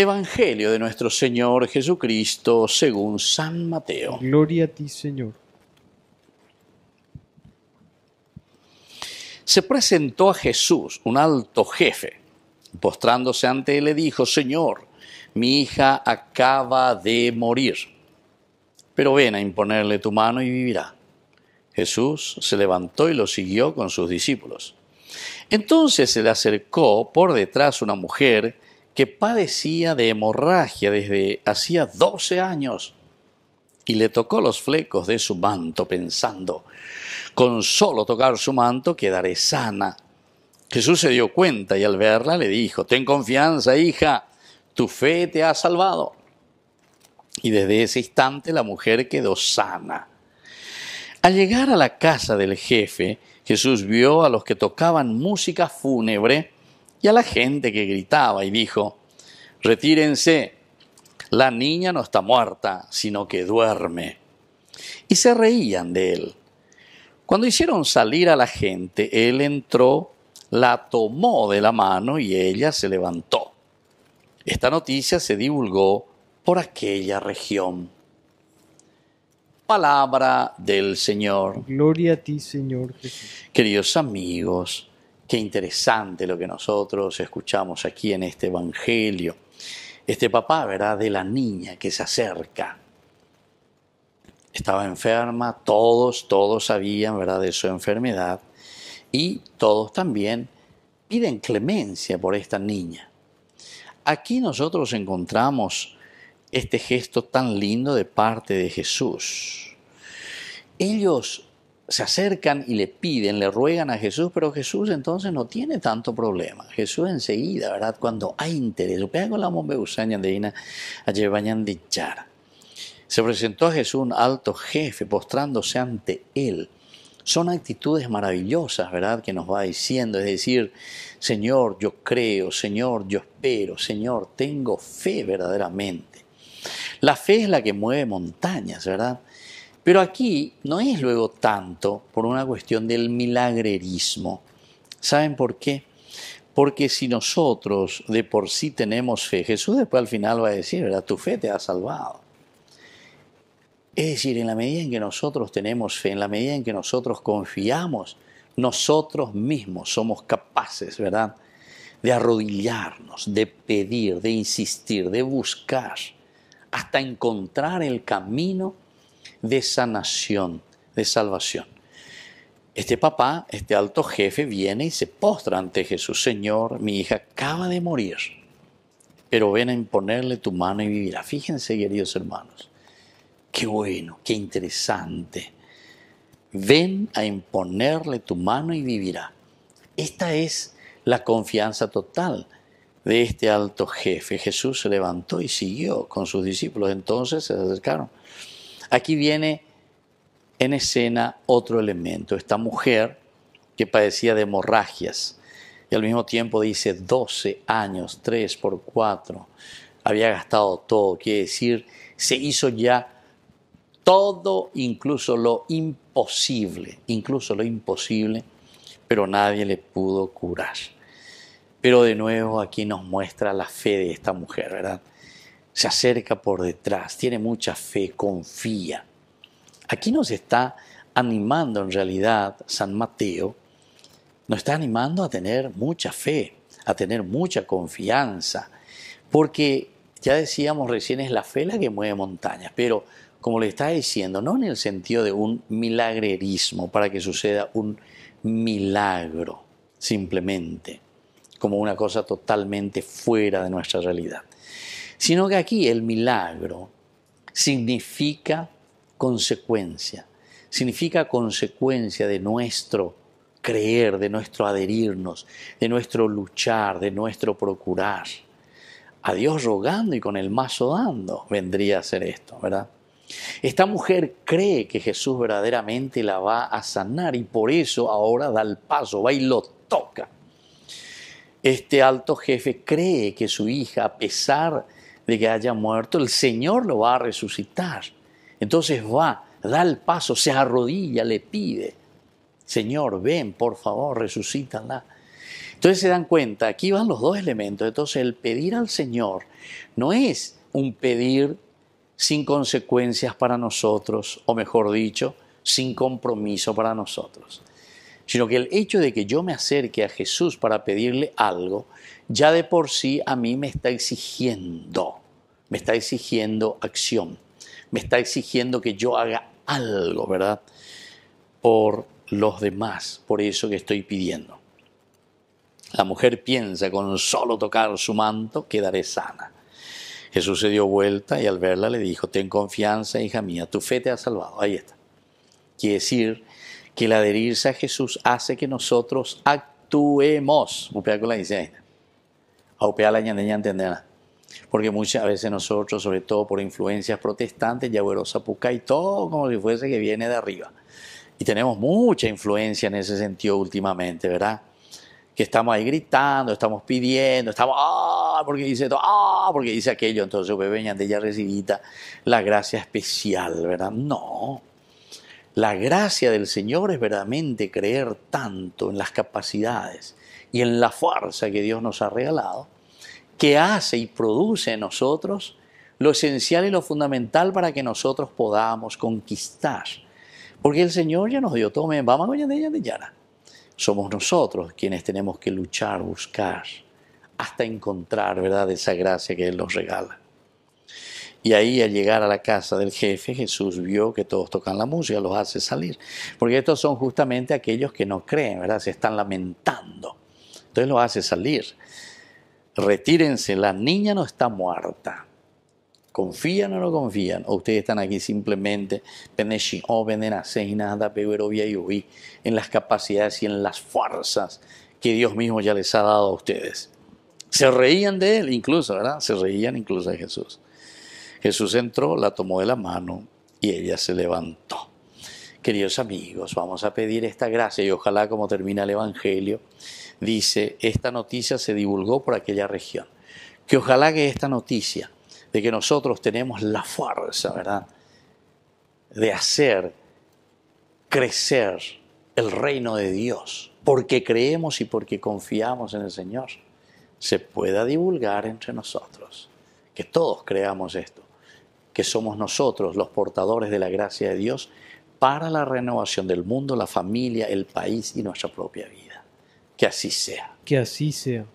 Evangelio de nuestro Señor Jesucristo según San Mateo. Gloria a ti, Señor. Se presentó a Jesús un alto jefe. Postrándose ante él le dijo, Señor, mi hija acaba de morir, pero ven a imponerle tu mano y vivirá. Jesús se levantó y lo siguió con sus discípulos. Entonces se le acercó por detrás una mujer que padecía de hemorragia desde hacía 12 años y le tocó los flecos de su manto pensando, con solo tocar su manto quedaré sana. Jesús se dio cuenta y al verla le dijo, ten confianza hija, tu fe te ha salvado. Y desde ese instante la mujer quedó sana. Al llegar a la casa del jefe, Jesús vio a los que tocaban música fúnebre y a la gente que gritaba y dijo, retírense, la niña no está muerta, sino que duerme. Y se reían de él. Cuando hicieron salir a la gente, él entró, la tomó de la mano y ella se levantó. Esta noticia se divulgó por aquella región. Palabra del Señor. Gloria a ti, Señor Queridos amigos, Qué interesante lo que nosotros escuchamos aquí en este Evangelio. Este papá, ¿verdad? De la niña que se acerca. Estaba enferma, todos, todos sabían, ¿verdad? De su enfermedad. Y todos también piden clemencia por esta niña. Aquí nosotros encontramos este gesto tan lindo de parte de Jesús. Ellos se acercan y le piden, le ruegan a Jesús, pero Jesús entonces no tiene tanto problema. Jesús enseguida, ¿verdad? Cuando hay interés, se presentó a Jesús un alto jefe postrándose ante él. Son actitudes maravillosas, ¿verdad? Que nos va diciendo, es decir, Señor, yo creo, Señor, yo espero, Señor, tengo fe verdaderamente. La fe es la que mueve montañas, ¿verdad? Pero aquí no es luego tanto por una cuestión del milagrerismo. ¿Saben por qué? Porque si nosotros de por sí tenemos fe, Jesús después al final va a decir, ¿verdad? Tu fe te ha salvado. Es decir, en la medida en que nosotros tenemos fe, en la medida en que nosotros confiamos, nosotros mismos somos capaces, ¿verdad? De arrodillarnos, de pedir, de insistir, de buscar, hasta encontrar el camino de sanación, de salvación. Este papá, este alto jefe, viene y se postra ante Jesús, Señor, mi hija acaba de morir, pero ven a imponerle tu mano y vivirá. Fíjense, queridos hermanos, qué bueno, qué interesante. Ven a imponerle tu mano y vivirá. Esta es la confianza total de este alto jefe. Jesús se levantó y siguió con sus discípulos. Entonces se acercaron Aquí viene en escena otro elemento, esta mujer que padecía de hemorragias y al mismo tiempo dice 12 años, 3 por 4, había gastado todo, quiere decir, se hizo ya todo, incluso lo imposible, incluso lo imposible, pero nadie le pudo curar. Pero de nuevo aquí nos muestra la fe de esta mujer, ¿verdad? se acerca por detrás, tiene mucha fe, confía. Aquí nos está animando en realidad San Mateo, nos está animando a tener mucha fe, a tener mucha confianza, porque ya decíamos recién es la fe la que mueve montañas, pero como le está diciendo, no en el sentido de un milagrerismo, para que suceda un milagro, simplemente, como una cosa totalmente fuera de nuestra realidad sino que aquí el milagro significa consecuencia, significa consecuencia de nuestro creer, de nuestro adherirnos, de nuestro luchar, de nuestro procurar. A Dios rogando y con el mazo dando vendría a ser esto, ¿verdad? Esta mujer cree que Jesús verdaderamente la va a sanar y por eso ahora da el paso, va y lo toca. Este alto jefe cree que su hija, a pesar de de que haya muerto, el Señor lo va a resucitar. Entonces va, da el paso, se arrodilla, le pide, Señor, ven, por favor, resucítala. Entonces se dan cuenta, aquí van los dos elementos. Entonces el pedir al Señor no es un pedir sin consecuencias para nosotros, o mejor dicho, sin compromiso para nosotros, sino que el hecho de que yo me acerque a Jesús para pedirle algo, ya de por sí a mí me está exigiendo me está exigiendo acción, me está exigiendo que yo haga algo, ¿verdad? Por los demás, por eso que estoy pidiendo. La mujer piensa, con solo tocar su manto quedaré sana. Jesús se dio vuelta y al verla le dijo, ten confianza, hija mía, tu fe te ha salvado. Ahí está. Quiere decir que el adherirse a Jesús hace que nosotros actuemos. Upea con la dice, Upea entenderá. Porque muchas veces nosotros, sobre todo por influencias protestantes, ya Yahweh y todo como si fuese que viene de arriba. Y tenemos mucha influencia en ese sentido últimamente, ¿verdad? Que estamos ahí gritando, estamos pidiendo, estamos, ah, porque dice esto, ah, porque dice aquello. Entonces, venían de ya recibita la gracia especial, ¿verdad? No. La gracia del Señor es verdaderamente creer tanto en las capacidades y en la fuerza que Dios nos ha regalado que hace y produce en nosotros lo esencial y lo fundamental para que nosotros podamos conquistar. Porque el Señor ya nos dio todo, vamos a de Yara. Somos nosotros quienes tenemos que luchar, buscar, hasta encontrar, ¿verdad?, esa gracia que Él nos regala. Y ahí al llegar a la casa del jefe, Jesús vio que todos tocan la música, los hace salir. Porque estos son justamente aquellos que no creen, ¿verdad? Se están lamentando. Entonces los hace salir retírense, la niña no está muerta. ¿Confían o no confían? ¿O ustedes están aquí simplemente en las capacidades y en las fuerzas que Dios mismo ya les ha dado a ustedes? Se reían de él incluso, ¿verdad? Se reían incluso de Jesús. Jesús entró, la tomó de la mano y ella se levantó. Queridos amigos, vamos a pedir esta gracia y ojalá como termina el Evangelio, dice, esta noticia se divulgó por aquella región. Que ojalá que esta noticia de que nosotros tenemos la fuerza, ¿verdad? De hacer crecer el reino de Dios, porque creemos y porque confiamos en el Señor, se pueda divulgar entre nosotros. Que todos creamos esto, que somos nosotros los portadores de la gracia de Dios para la renovación del mundo, la familia, el país y nuestra propia vida. Que así sea. Que así sea.